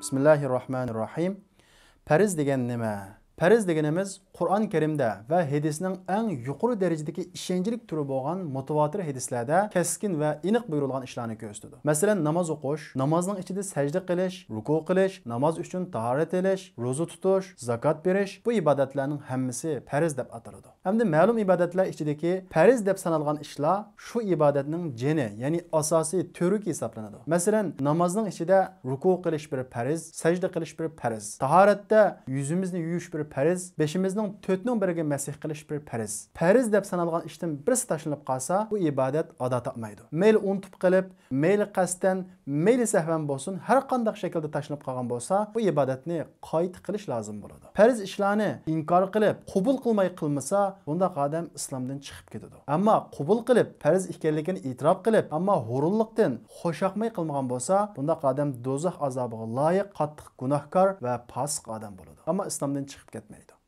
بسم الله الرحمن الرحيم پرز دیگه نمه Pəriz deganimiz Qur'oni-Kərimdə və hədisnin ən yuqori dərəcədəki işəncilik türü olan mutavatir hədislərdə kəskin və iniq buyurulğan işləri göstərdi. Məsələn, namaz oxuş, namazın içində səcdə qilish, ruku qilish, namaz üçün taharət eləş, rozu tutuş, zakat veriş bu ibadətlərin hamısı pəriz deyə atılır. Həm də məlum ibadətlər içindəki pəriz deyə sanalğan işlər şu ibadətin cəni, yəni əsası türü hesablanır. Məsələn, namazın içində ruku qilish bir pəriz, səcdə qilish bir pəriz, taharətdə yüzümüzü yuyuş bir pariz beshimizning to'rtning biriga masih qilish bir pariz pariz deb sanalgan ishdan birisi tashlanib qolsa bu ibodat ado topmaydi mayli unutib qilib mayli qasddan mayli sahvan bo'lsin har qanday shaklda tashlanib qolgan bo'lsa bu ibodatni qayta qilish lozim bo'ladi farz ishlarni inkor qilib qubul qilmay qilmasa bundaq odam islomdan chiqib ketadi ammo qubul qilib farz ekanligini e'tirof qilib ammo hurulliqdan xo'shaqmay qilmagan bo'lsa bundaq odam do'zax azobiga loyiq qattiq gunohkor va pasq odam bo'ladi ammo islomdan chiqib ketmaydi